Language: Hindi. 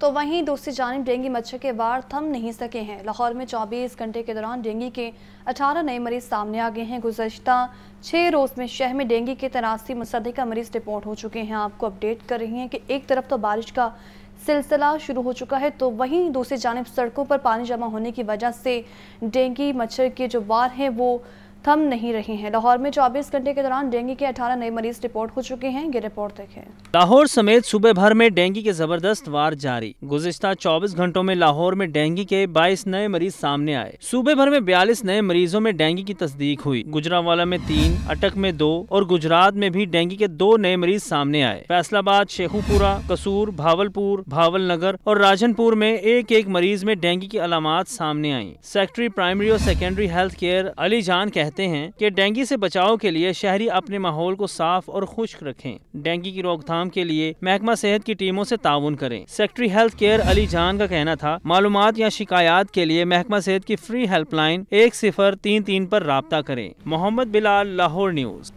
तो वहीं दूसरी जानब डेंगू मच्छर के वार थम नहीं सके हैं लाहौर में 24 घंटे के दौरान डेंगू के 18 नए मरीज सामने आ गए हैं गुजशत छः रोज़ में शहर में डेंगू के तरासी मुसदे का मरीज रिपोर्ट हो चुके हैं आपको अपडेट कर रही हैं कि एक तरफ तो बारिश का सिलसिला शुरू हो चुका है तो वहीं दूसरी जानब सड़कों पर पानी जमा होने की वजह से डेंगू मच्छर के जो वार हैं वो थम नहीं रहे हैं लाहौर में 24 घंटे के दौरान डेंगू के 18 नए मरीज रिपोर्ट हो चुके हैं ये रिपोर्ट देखें लाहौर समेत सुबह भर में डेंगू के जबरदस्त वार जारी गुजश्ता 24 घंटों में लाहौर में डेंगू के 22 नए मरीज सामने आए सूबे भर में 42 नए मरीजों में डेंगू की तस्दीक हुई गुजरावाला में तीन अटक में दो और गुजरात में भी डेंगू के दो नए मरीज सामने आए फैसलाबाद शेखुपुरा कसूर भावलपुर नगर और राजनपुर में एक एक मरीज में डेंगू की अलामत सामने आई सेक्रेटरी प्राइमरी और secondary health care Ali Jan कह कहते हैं कि डेंगू से बचाव के लिए शहरी अपने माहौल को साफ और खुश्क रखें डेंगू की रोकथाम के लिए महकमा सेहत की टीमों से ताउन करें सेक्रेटरी हेल्थ केयर अली जान का कहना था मालूम या शिकायत के लिए महकमा सेहत की फ्री हेल्पलाइन एक सिफर तीन तीन आरोप रबता करें मोहम्मद बिलाल लाहौर न्यूज़